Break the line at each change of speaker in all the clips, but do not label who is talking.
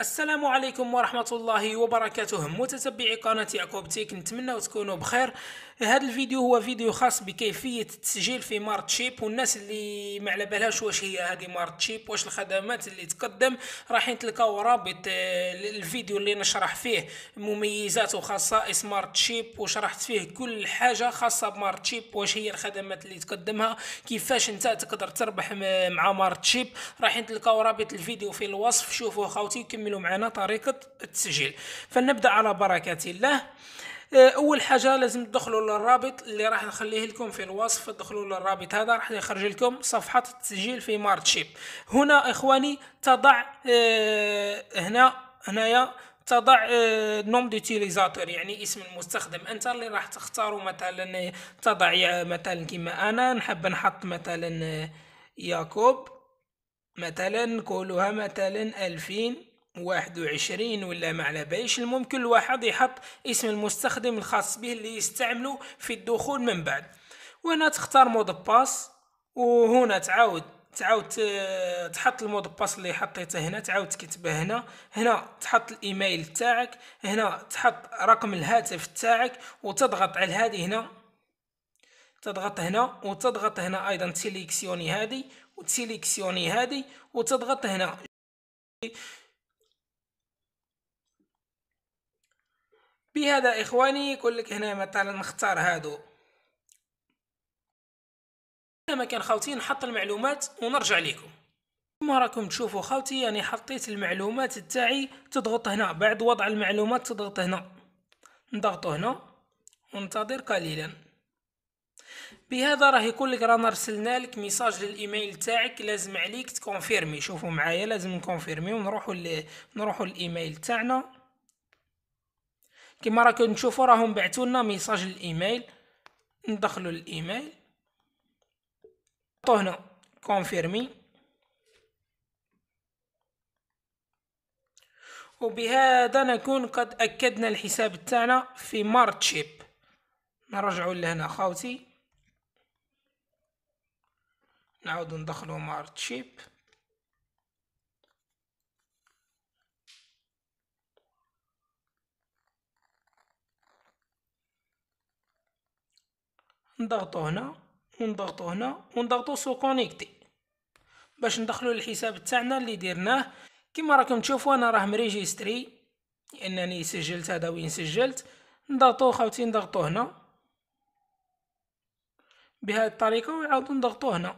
السلام عليكم ورحمة الله وبركاته متتبعي قناة يعقوب تيك نتمنى تكونوا بخير هذا الفيديو هو فيديو خاص بكيفية التسجيل في مارت شيب والناس اللي ما على بالهاش واش هي هذه مارت شيب واش الخدمات اللي تقدم راح تلقاو رابط الفيديو آه، اللي نشرح فيه مميزات وخصائص مارت شيب وشرحت فيه كل حاجة خاصة بمارت شيب واش هي الخدمات اللي تقدمها كيفاش انت تقدر تربح مع مارت شيب راح تلقاو رابط الفيديو في الوصف شوفوا خاوتي كم تحمل معنا طريقة التسجيل فلنبدأ على بركة الله آه، اول حاجه لازم تدخلوا للرابط اللي راح نخليه لكم في الوصف تدخلوا للرابط هذا راح يخرج لكم صفحه التسجيل في مارتشيب هنا اخواني تضع اه هنا هنايا تضع نوم آه، ديتيليزاتور يعني اسم المستخدم انت اللي راح تختاره مثلا تضع مثلا كما انا نحب نحط مثلا آه، ياكوب مثلا قولوها مثلا 2000 واحد وعشرين ولا ما على باليش الممكن الواحد يحط اسم المستخدم الخاص به اللي يستعمله في الدخول من بعد وهنا تختار مود باس وهنا تعاود تعاود تحط المود باس اللي حطيته هنا تعاود تكتبه هنا هنا تحط الايميل تاعك هنا تحط رقم الهاتف تاعك وتضغط على هذه هنا تضغط هنا وتضغط هنا ايضا سيليكسيوني هذه وتسيليكسيوني هذه وتضغط هنا بهذا اخواني لك هنا مثلا نختار هادو كما كان خاوتي نحط المعلومات ونرجع لكم كما راكم تشوفوا خاوتي يعني حطيت المعلومات تاعي تضغط هنا بعد وضع المعلومات تضغط هنا نضغط هنا وننتظر قليلا بهذا راه يقول لك رانا رسلنا لك ميساج للايميل تاعك لازم عليك تكونفيرمي شوفوا معايا لازم نكونفيرمي ونروحوا ل... نروحوا للايميل تاعنا كما راكم تشوفوا راهم بعثوا لنا ميساج الايميل ندخلوا الايميل هنا كونفيرمي وبهذا نكون قد اكدنا الحساب تاعنا في مارتشيب نرجعوا لهنا خاوتي نعود ندخلوا مارتشيب نضغطو هنا ونضغطو هنا ونضغطو سو كونيكتي باش ندخلو الحساب تاعنا اللي درناه كما راكم تشوفوا انا راه مريجيستري لانني سجلت هذا وين سجلت نضغطو خاوتي نضغطو هنا بهذه الطريقه ويعاودو نضغطو هنا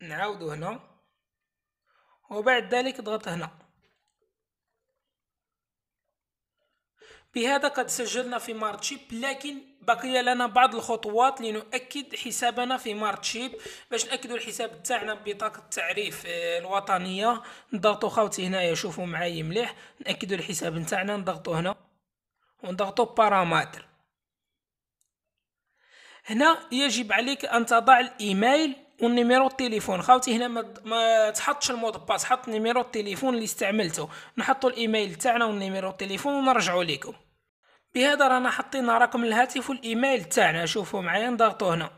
نعاودو هنا وبعد ذلك ضغط هنا بهذا قد سجلنا في مارتشيب لكن بقي لنا بعض الخطوات لنؤكد حسابنا في مارتشيب باش نأكدوا الحساب تاعنا بطاقه التعريف آه، الوطنية نضغطوا خوتي هنايا يشوفوا معايا مليح نأكدوا الحساب تاعنا نضغطوا هنا ونضغطوا بارامتر هنا يجب عليك أن تضع الإيميل والنيميرو التليفون خاوتي هنا ما, ما تحطش المود باس حط نيميرو التليفون اللي استعملته نحطوا الايميل تاعنا والنيميرو التليفون ونرجعوا لكم بهذا رانا حطينا رقم الهاتف والايميل تاعنا شوفوا معايا نضغطوا هنا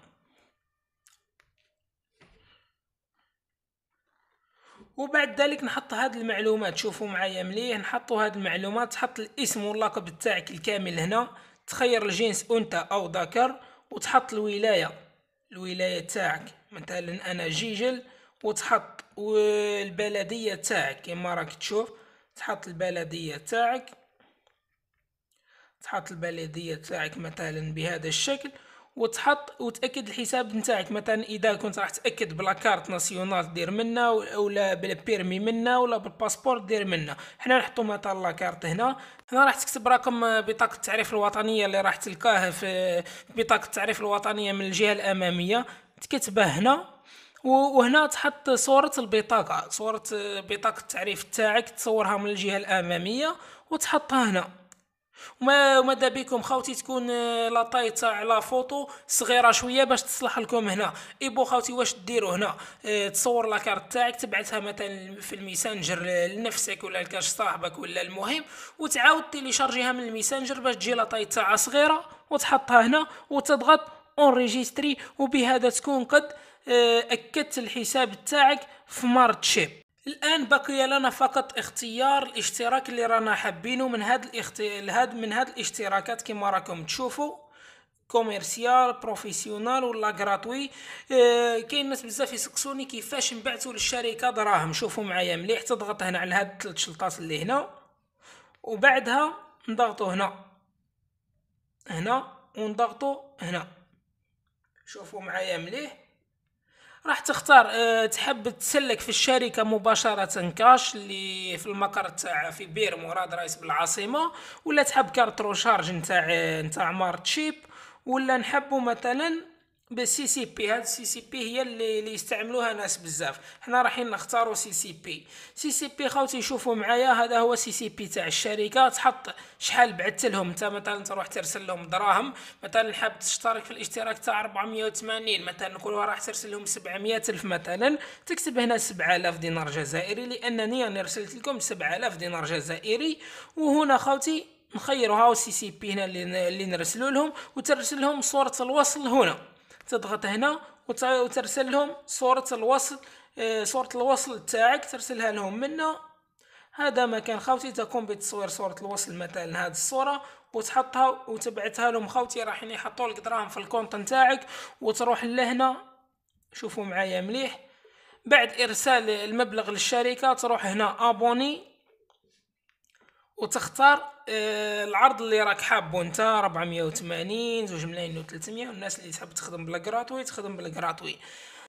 وبعد ذلك نحط هاد المعلومات شوفوا معايا مليح نحطوا هاد المعلومات تحط الاسم واللقب تاعك الكامل هنا تخير الجنس انثى او ذكر وتحط الولايه الولايه تاعك مثلا انا جيجل وتحط البلديه تاعك كما راك تشوف تحط البلديه تاعك تحط البلديه تاعك مثلا بهذا الشكل وتحط وتاكد الحساب نتاعك مثلا اذا كنت راح تاكد بلا كارت ناسيونال دير منا ولا بالبيرمي منا ولا بالباسبور دير منا حنا نحطو مثلا لا كارت هنا هنا راح تكتب رقم بطاقه التعريف الوطنيه اللي راح تلقاه في بطاقه التعريف الوطنيه من الجهه الاماميه كتباه هنا وهنا تحط صورة البطاقة صورة بطاقة التعريف تاعك تصورها من الجهة الأمامية وتحطها هنا وما ماذا بكم خاوتي تكون آه، لاطاي تاع لا فوتو صغيره شويه باش تصلح لكم هنا ايبو خاوتي واش ديروا هنا آه، تصور لاكارت تاعك تبعثها مثلا في الميسنجر لنفسك ولا لكاش صاحبك ولا المهم وتعاود تيليشارجيها من الميسنجر باش تجي لاطاي تاعها صغيره وتحطها هنا وتضغط اونريجيستري وبهذا تكون قد آه، اكدت الحساب تاعك في مارت شيب الان بقي لنا فقط اختيار الاشتراك اللي رانا حابينه من هاد الاخت... من هاد الاشتراكات كما راكم تشوفوا كوميرسيال بروفيسيونال ولا غراتوي اه كاين ناس بزاف يسقسوني كيفاش نبعثوا للشركه دراهم شوفوا معايا مليح تضغط هنا على هاد الثلاث شلطات اللي هنا وبعدها نضغطوا هنا هنا ونضغطوا هنا شوفوا معايا مليح راح تختار أه تحب تسلك في الشركة مباشرة كاش اللي في المقر تاع في بير مراد رئيس بالعاصمة ولا تحب كارت روشارج نتاع آه، نتاع مارت شيب ولا نحبو مثلا بالسي سي بي هاد السي سي بي هي اللي, اللي يستعملوها ناس بزاف حنا رايحين نختاروا سي سي بي سي سي بي خاوتي شوفوا معايا هذا هو سي سي بي تاع الشركه تحط شحال بعثت لهم انت مثلا تروح ترسل لهم دراهم مثلا حاب تشترك في الاشتراك تاع 480 مثلا نقولوا راح ترسل لهم 700 الف مثلا تكتب هنا 7000 دينار جزائري لانني انا رسلت لكم 7000 دينار جزائري وهنا خاوتي نخيروا هاو سي سي بي هنا اللي نرسلوا لهم وترسل لهم صوره الوصل هنا تضغط هنا وترسل لهم صورة الوصل آه، صورة الوصل تاعك ترسلها لهم منا هذا مكان خوتي تقوم بتصوير صورة الوصل مثلا هذه الصورة وتحطها وتبعتها لهم خوتي راح يحطوا لك دراهم في الكونت تاعك وتروح لهنا شوفوا معايا مليح بعد ارسال المبلغ للشركة تروح هنا ابوني وتختار آه، العرض اللي راك حابه انت 480 زوج ملايين و 300 والناس اللي تحب تخدم بلا غراتوي تخدم بلا غراتوي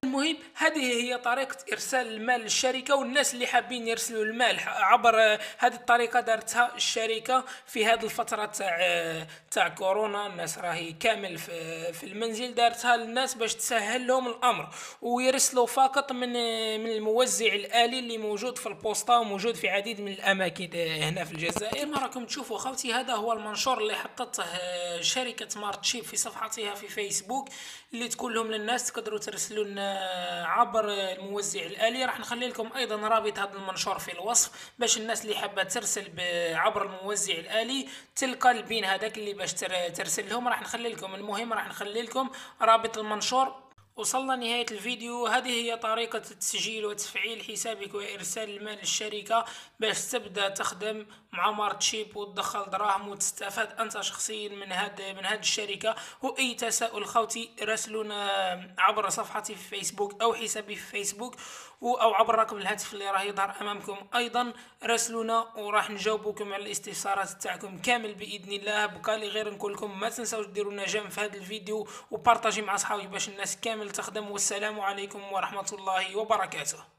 المهم هذه هي طريقة إرسال المال للشركة والناس اللي حابين يرسلوا المال عبر هذه الطريقة دارتها الشركة في هذه الفترة تاع تاع كورونا الناس راهي كامل في, في المنزل دارتها للناس باش تسهل لهم الأمر ويرسلوا فقط من من الموزع الآلي اللي موجود في البوستة وموجود في عديد من الأماكن هنا في الجزائر ما راكم تشوفوا خوتي هذا هو المنشور اللي حطته آه، شركة مارتشيب في صفحتها في فيسبوك اللي تقول لهم للناس تقدروا ترسلوا لنا عبر الموزع الالي راح نخلي لكم ايضا رابط هذا المنشور في الوصف باش الناس اللي حابه ترسل عبر الموزع الالي تلقى البين هذاك اللي باش ترسل لهم راح نخلي لكم المهم راح نخلي لكم رابط المنشور وصلنا نهاية الفيديو هذه هي طريقة تسجيل وتفعيل حسابك وإرسال المال للشركة باش تبدأ تخدم مع مارتشيب وتدخل دراهم وتستفاد أنت شخصيا من هاد من هاد الشركة وأي تساؤل خوتي راسلونا عبر صفحتي في فيسبوك أو حسابي في فيسبوك او عبر رقم الهاتف اللي راه يظهر امامكم ايضا راسلونا وراح نجاوبكم على الاستفسارات تاعكم كامل باذن الله بقى غير نقول لكم ما تنساوش ديروا لنا في هذا الفيديو وبارطاجي مع صحابك باش الناس كامل تخدم والسلام عليكم ورحمه الله وبركاته